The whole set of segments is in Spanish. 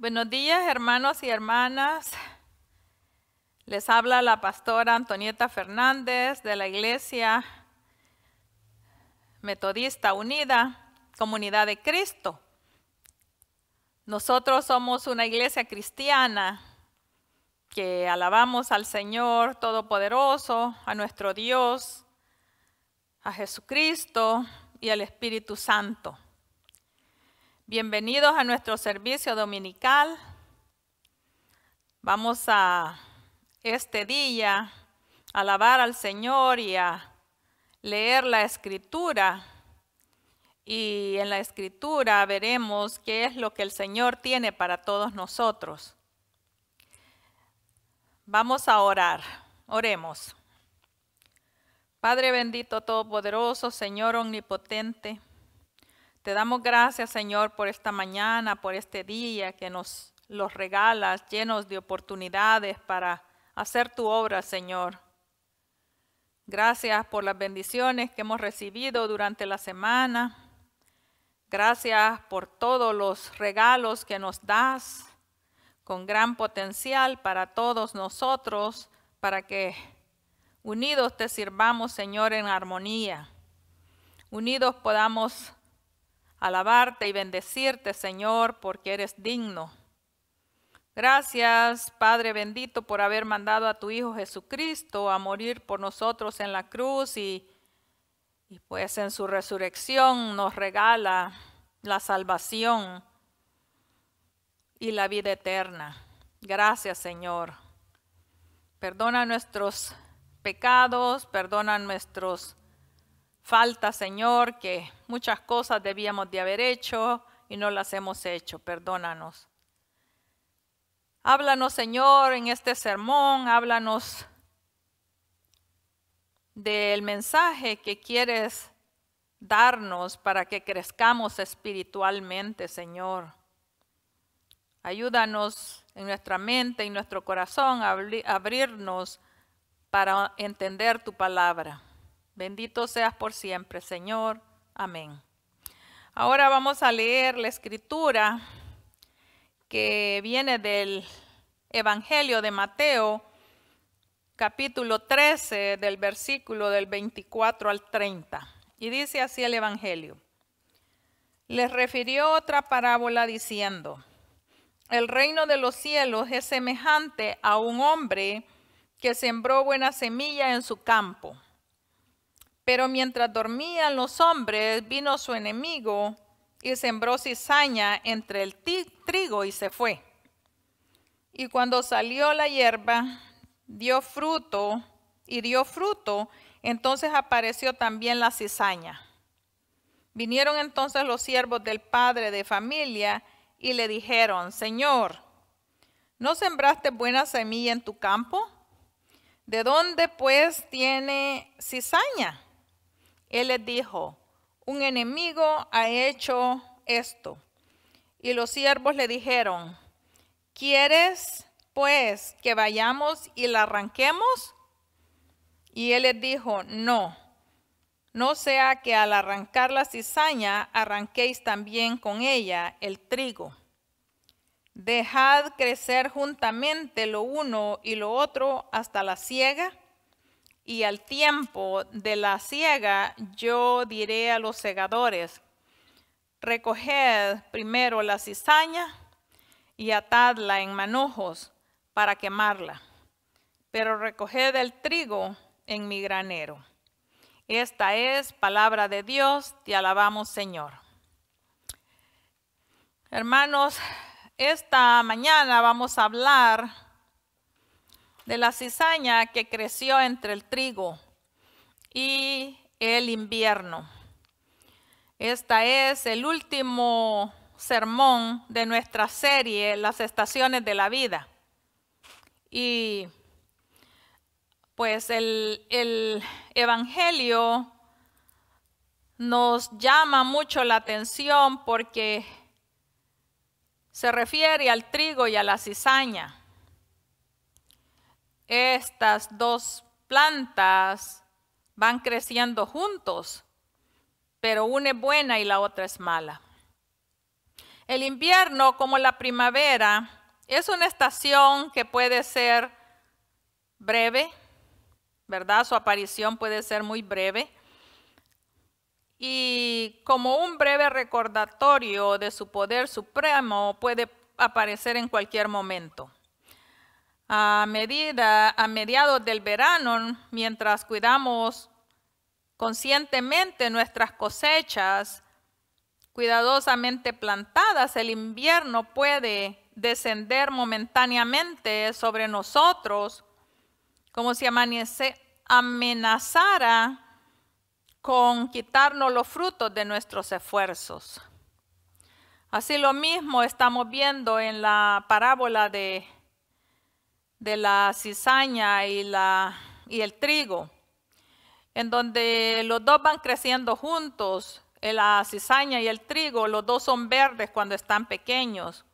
Buenos días, hermanos y hermanas. Les habla la pastora Antonieta Fernández de la Iglesia Metodista Unida, Comunidad de Cristo. Nosotros somos una iglesia cristiana que alabamos al Señor Todopoderoso, a nuestro Dios, a Jesucristo y al Espíritu Santo. Bienvenidos a nuestro servicio dominical. Vamos a este día a alabar al Señor y a leer la escritura. Y en la escritura veremos qué es lo que el Señor tiene para todos nosotros. Vamos a orar. Oremos. Padre bendito, todopoderoso, Señor omnipotente. Te damos gracias, Señor, por esta mañana, por este día que nos los regalas, llenos de oportunidades para hacer tu obra, Señor. Gracias por las bendiciones que hemos recibido durante la semana. Gracias por todos los regalos que nos das, con gran potencial para todos nosotros, para que unidos te sirvamos, Señor, en armonía. Unidos podamos alabarte y bendecirte, Señor, porque eres digno. Gracias, Padre bendito, por haber mandado a tu Hijo Jesucristo a morir por nosotros en la cruz y, pues en su resurrección nos regala la salvación y la vida eterna. Gracias, Señor. Perdona nuestros pecados, perdona nuestros falta, Señor, que muchas cosas debíamos de haber hecho y no las hemos hecho. Perdónanos. Háblanos, Señor, en este sermón, háblanos del mensaje que quieres darnos para que crezcamos espiritualmente, Señor. Ayúdanos en nuestra mente y nuestro corazón a abrirnos para entender tu palabra. Bendito seas por siempre, Señor. Amén. Ahora vamos a leer la escritura que viene del Evangelio de Mateo, capítulo 13, del versículo del 24 al 30. Y dice así el Evangelio. Les refirió otra parábola diciendo, el reino de los cielos es semejante a un hombre que sembró buena semilla en su campo. Pero mientras dormían los hombres, vino su enemigo y sembró cizaña entre el trigo y se fue. Y cuando salió la hierba, dio fruto y dio fruto, entonces apareció también la cizaña. Vinieron entonces los siervos del padre de familia y le dijeron, Señor, ¿no sembraste buena semilla en tu campo? ¿De dónde pues tiene cizaña? Él les dijo, un enemigo ha hecho esto. Y los siervos le dijeron, ¿quieres pues que vayamos y la arranquemos? Y él les dijo, no, no sea que al arrancar la cizaña arranquéis también con ella el trigo. Dejad crecer juntamente lo uno y lo otro hasta la siega y al tiempo de la ciega, yo diré a los segadores, recoged primero la cizaña y atadla en manojos para quemarla, pero recoged el trigo en mi granero. Esta es palabra de Dios, te alabamos Señor. Hermanos, esta mañana vamos a hablar de la cizaña que creció entre el trigo y el invierno. Esta es el último sermón de nuestra serie Las estaciones de la vida. Y pues el, el Evangelio nos llama mucho la atención porque se refiere al trigo y a la cizaña estas dos plantas van creciendo juntos, pero una es buena y la otra es mala. El invierno, como la primavera, es una estación que puede ser breve, ¿verdad? Su aparición puede ser muy breve. Y como un breve recordatorio de su poder supremo, puede aparecer en cualquier momento a medida, a mediados del verano, mientras cuidamos conscientemente nuestras cosechas, cuidadosamente plantadas, el invierno puede descender momentáneamente sobre nosotros, como si amenazara con quitarnos los frutos de nuestros esfuerzos. Así lo mismo estamos viendo en la parábola de de la cizaña y, la, y el trigo, en donde los dos van creciendo juntos, la cizaña y el trigo, los dos son verdes cuando están pequeños,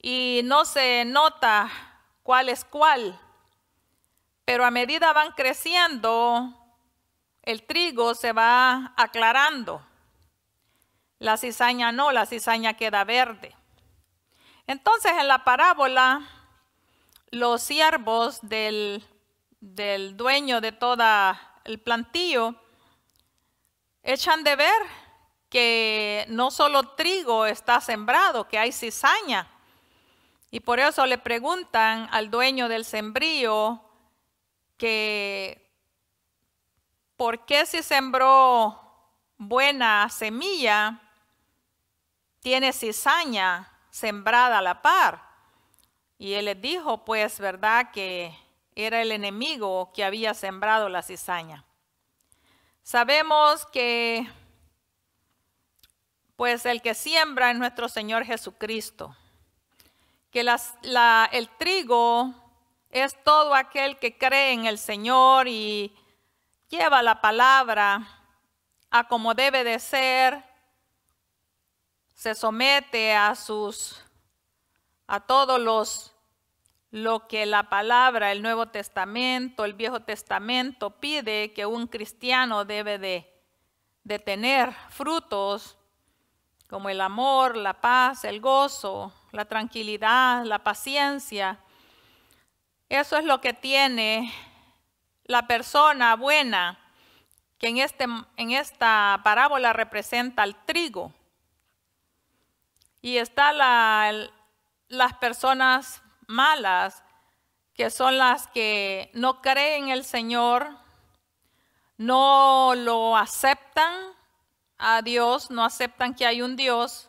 y no se nota cuál es cuál, pero a medida van creciendo, el trigo se va aclarando. La cizaña no, la cizaña queda verde. Entonces en la parábola los siervos del, del dueño de todo el plantío echan de ver que no solo trigo está sembrado, que hay cizaña. Y por eso le preguntan al dueño del sembrío que por qué si sembró buena semilla tiene cizaña sembrada a la par. Y él les dijo, pues, ¿verdad?, que era el enemigo que había sembrado la cizaña. Sabemos que, pues, el que siembra es nuestro Señor Jesucristo, que las, el trigo es todo aquel que cree en el Señor y lleva la palabra a como debe de ser, se somete a sus a todos los lo que la palabra, el Nuevo Testamento, el Viejo Testamento pide que un cristiano debe de, tener frutos como el amor, la paz, el gozo, la tranquilidad, la paciencia. Eso es lo que tiene la persona buena que en, este, en esta parábola representa el trigo. Y está la, las personas malas, que son las que no creen en el Señor, no lo aceptan a Dios, no aceptan que hay un Dios.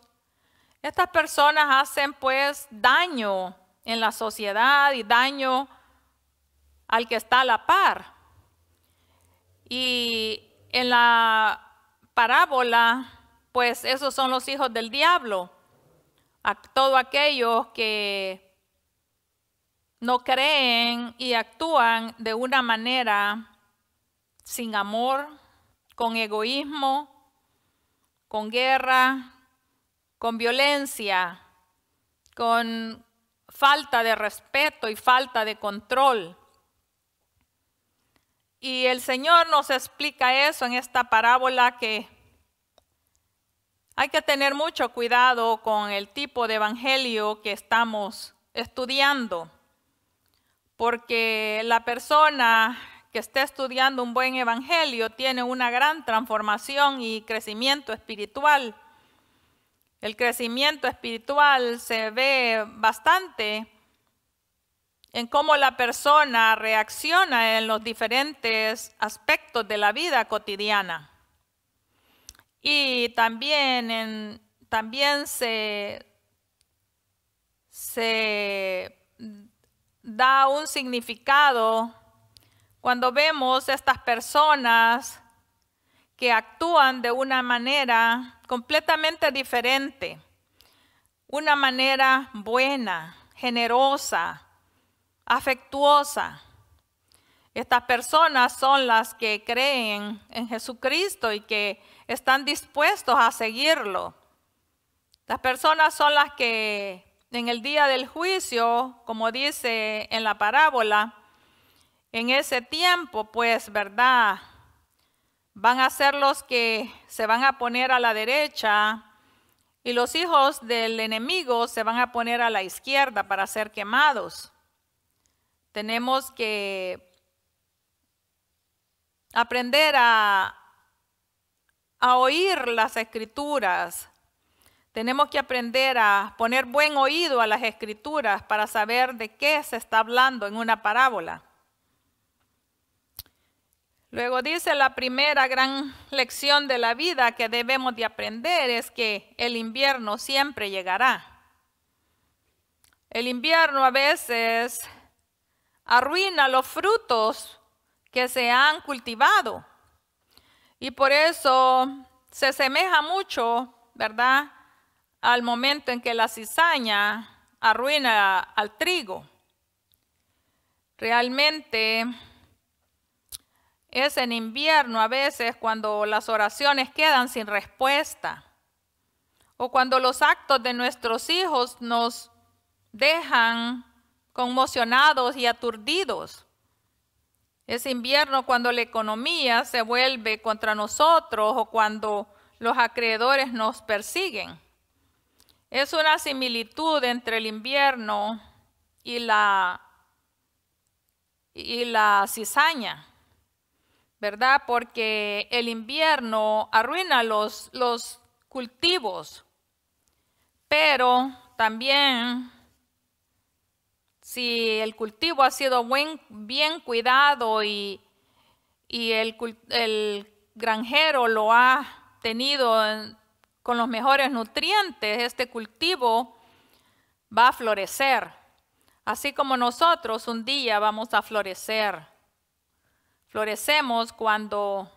Estas personas hacen pues daño en la sociedad y daño al que está a la par. Y en la parábola, pues esos son los hijos del diablo a todos aquellos que no creen y actúan de una manera sin amor, con egoísmo, con guerra, con violencia, con falta de respeto y falta de control. Y el Señor nos explica eso en esta parábola que hay que tener mucho cuidado con el tipo de evangelio que estamos estudiando, porque la persona que esté estudiando un buen evangelio tiene una gran transformación y crecimiento espiritual. El crecimiento espiritual se ve bastante en cómo la persona reacciona en los diferentes aspectos de la vida cotidiana. Y también, también se, se da un significado cuando vemos estas personas que actúan de una manera completamente diferente, una manera buena, generosa, afectuosa. Estas personas son las que creen en Jesucristo y que están dispuestos a seguirlo. Las personas son las que en el día del juicio, como dice en la parábola, en ese tiempo, pues, ¿verdad? Van a ser los que se van a poner a la derecha y los hijos del enemigo se van a poner a la izquierda para ser quemados. Tenemos que aprender a, a oír las escrituras. Tenemos que aprender a poner buen oído a las escrituras para saber de qué se está hablando en una parábola. Luego dice la primera gran lección de la vida que debemos de aprender es que el invierno siempre llegará. El invierno a veces arruina los frutos que se han cultivado. Y por eso se asemeja mucho, ¿verdad? Al momento en que la cizaña arruina al trigo. Realmente es en invierno a veces cuando las oraciones quedan sin respuesta o cuando los actos de nuestros hijos nos dejan conmocionados y aturdidos. Es invierno cuando la economía se vuelve contra nosotros o cuando los acreedores nos persiguen. Es una similitud entre el invierno y la, y la cizaña, ¿verdad? Porque el invierno arruina los, los cultivos, pero también si el cultivo ha sido bien cuidado y, el, granjero lo ha tenido con los mejores nutrientes, este cultivo va a florecer, así como nosotros un día vamos a florecer. Florecemos cuando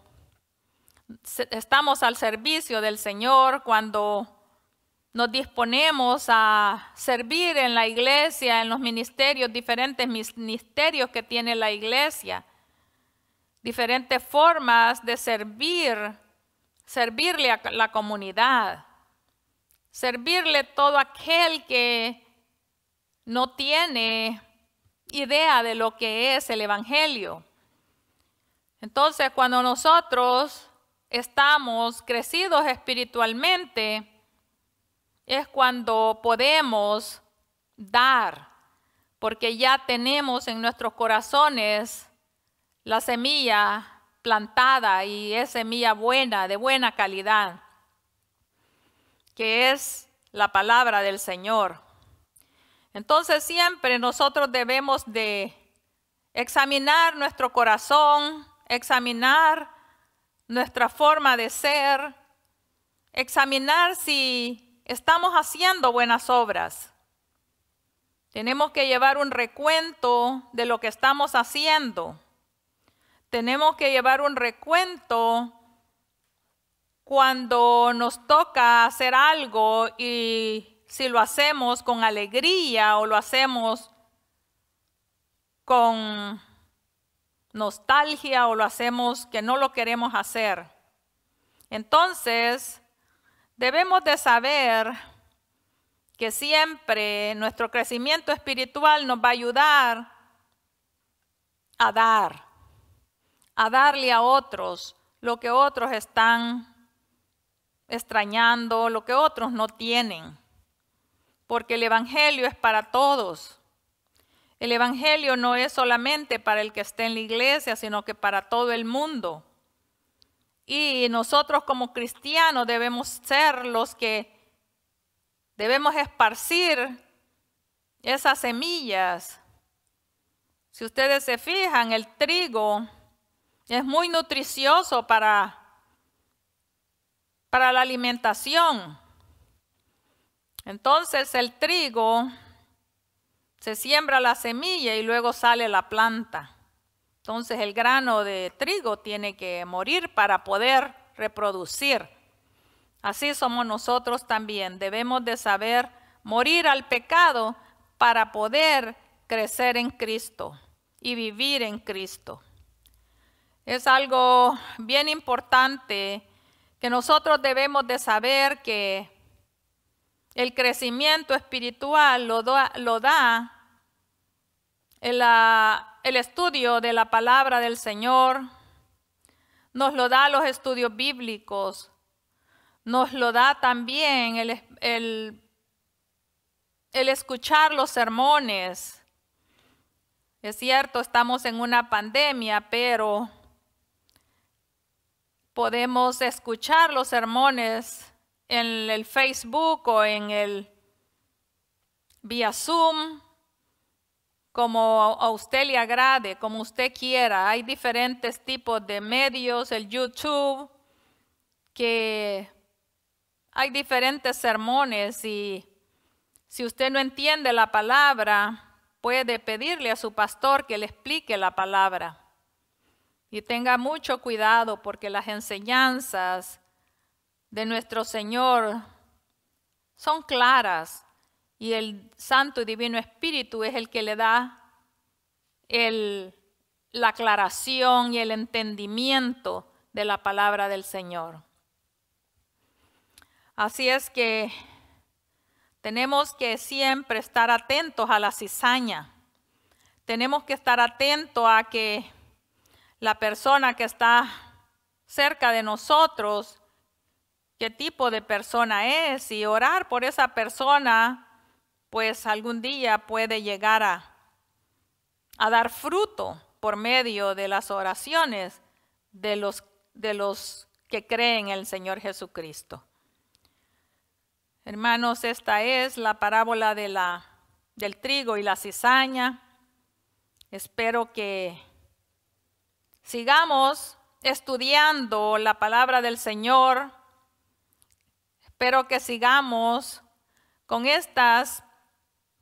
estamos al servicio del Señor, cuando nos disponemos a servir en la iglesia, en los ministerios, diferentes ministerios que tiene la iglesia, diferentes formas de servir, servirle a la comunidad, servirle todo aquel que no tiene idea de lo que es el Evangelio. Entonces, cuando nosotros estamos crecidos espiritualmente, es cuando podemos dar, porque ya tenemos en nuestros corazones la semilla plantada y es semilla buena, de buena calidad, que es la palabra del Señor. Entonces siempre nosotros debemos de examinar nuestro corazón, examinar nuestra forma de ser, examinar si estamos haciendo buenas obras. Tenemos que llevar un recuento de lo que estamos haciendo. Tenemos que llevar un recuento cuando nos toca hacer algo y si lo hacemos con alegría o lo hacemos con nostalgia o lo hacemos que no lo queremos hacer. Entonces, Debemos de saber que siempre nuestro crecimiento espiritual nos va a ayudar a dar, a darle a otros lo que otros están extrañando, lo que otros no tienen. Porque el Evangelio es para todos. El Evangelio no es solamente para el que esté en la iglesia, sino que para todo el mundo. Y nosotros como cristianos debemos ser los que debemos esparcir esas semillas. Si ustedes se fijan, el trigo es muy nutricioso para, para la alimentación. Entonces el trigo se siembra la semilla y luego sale la planta. Entonces el grano de trigo tiene que morir para poder reproducir. Así somos nosotros también. Debemos de saber morir al pecado para poder crecer en Cristo y vivir en Cristo. Es algo bien importante que nosotros debemos de saber que el crecimiento espiritual lo da, lo da el estudio de la palabra del Señor, nos lo da los estudios bíblicos, nos lo da también el, escuchar los sermones. Es cierto, estamos en una pandemia, pero podemos escuchar los sermones en el Facebook o en el vía Zoom como a usted le agrade, como usted quiera. Hay diferentes tipos de medios, el YouTube, que hay diferentes sermones y si usted no entiende la palabra, puede pedirle a su pastor que le explique la palabra. Y tenga mucho cuidado porque las enseñanzas de nuestro Señor son claras, y el Santo y Divino Espíritu es el que le da la aclaración y el entendimiento de la palabra del Señor. Así es que tenemos que siempre estar atentos a la cizaña. Tenemos que estar atentos a que la persona que está cerca de nosotros, qué tipo de persona es y orar por esa persona pues algún día puede llegar a, a dar fruto por medio de las oraciones de los, de los que creen en el Señor Jesucristo. Hermanos, esta es la parábola de la, del trigo y la cizaña. Espero que sigamos estudiando la palabra del Señor. Espero que sigamos con estas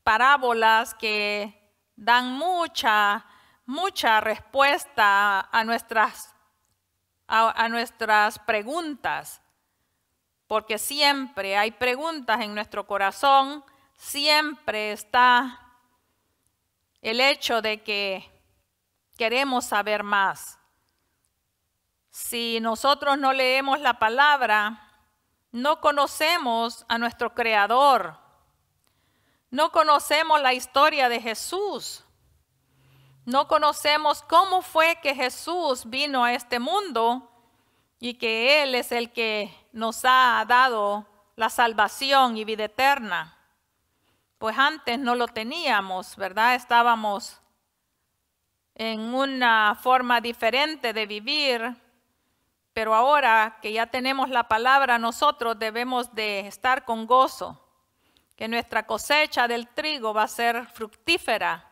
parábolas que dan mucha, mucha respuesta a nuestras, a, nuestras preguntas, porque siempre hay preguntas en nuestro corazón, siempre está el hecho de que queremos saber más. Si nosotros no leemos la palabra, no conocemos a nuestro Creador, no conocemos la historia de Jesús. No conocemos cómo fue que Jesús vino a este mundo y que Él es el que nos ha dado la salvación y vida eterna. Pues antes no lo teníamos, ¿verdad? Estábamos en una forma diferente de vivir, pero ahora que ya tenemos la palabra, nosotros debemos de estar con gozo que nuestra cosecha del trigo va a ser fructífera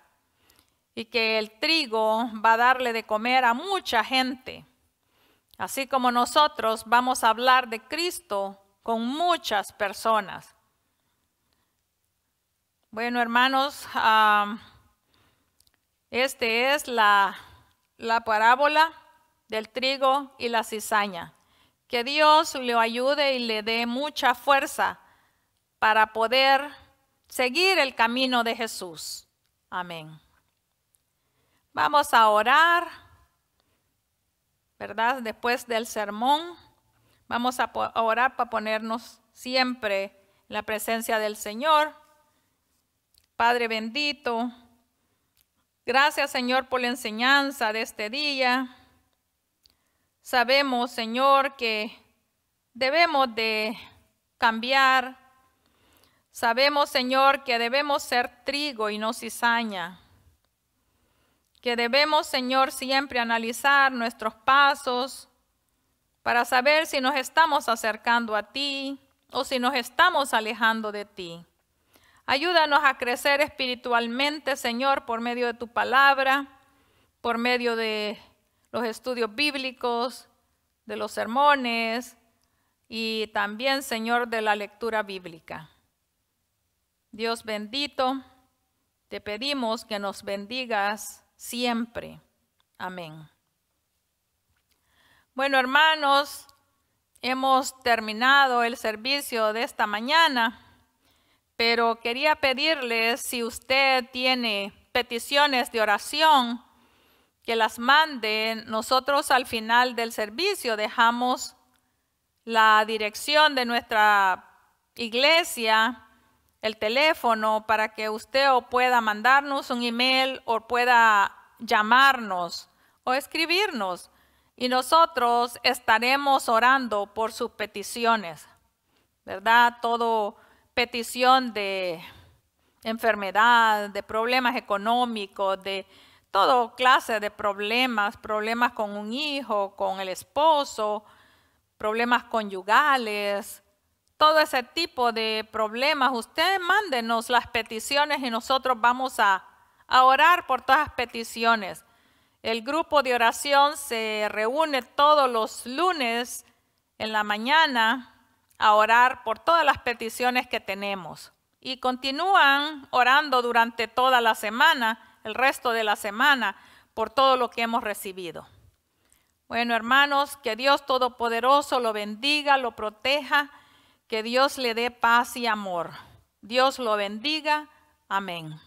y que el trigo va a darle de comer a mucha gente. Así como nosotros vamos a hablar de Cristo con muchas personas. Bueno, hermanos, esta es la, la parábola del trigo y la cizaña. Que Dios le ayude y le dé mucha fuerza para poder seguir el camino de Jesús. Amén. Vamos a orar, ¿verdad? Después del sermón, vamos a orar para ponernos siempre en la presencia del Señor. Padre bendito, gracias Señor por la enseñanza de este día. Sabemos, Señor, que debemos de cambiar Sabemos, Señor, que debemos ser trigo y no cizaña, que debemos, Señor, siempre analizar nuestros pasos para saber si nos estamos acercando a ti o si nos estamos alejando de ti. Ayúdanos a crecer espiritualmente, Señor, por medio de tu palabra, por medio de los estudios bíblicos, de los sermones y también, Señor, de la lectura bíblica. Dios bendito, te pedimos que nos bendigas siempre. Amén. Bueno, hermanos, hemos terminado el servicio de esta mañana, pero quería pedirles si usted tiene peticiones de oración, que las manden. Nosotros al final del servicio dejamos la dirección de nuestra iglesia el teléfono para que usted o pueda mandarnos un email o pueda llamarnos o escribirnos y nosotros estaremos orando por sus peticiones, ¿verdad? Todo petición de enfermedad, de problemas económicos, de todo clase de problemas, problemas con un hijo, con el esposo, problemas conyugales, todo ese tipo de problemas, usted mándenos las peticiones y nosotros vamos a, a orar por todas las peticiones. El grupo de oración se reúne todos los lunes en la mañana a orar por todas las peticiones que tenemos. Y continúan orando durante toda la semana, el resto de la semana, por todo lo que hemos recibido. Bueno, hermanos, que Dios Todopoderoso lo bendiga, lo proteja que Dios le dé paz y amor. Dios lo bendiga. Amén.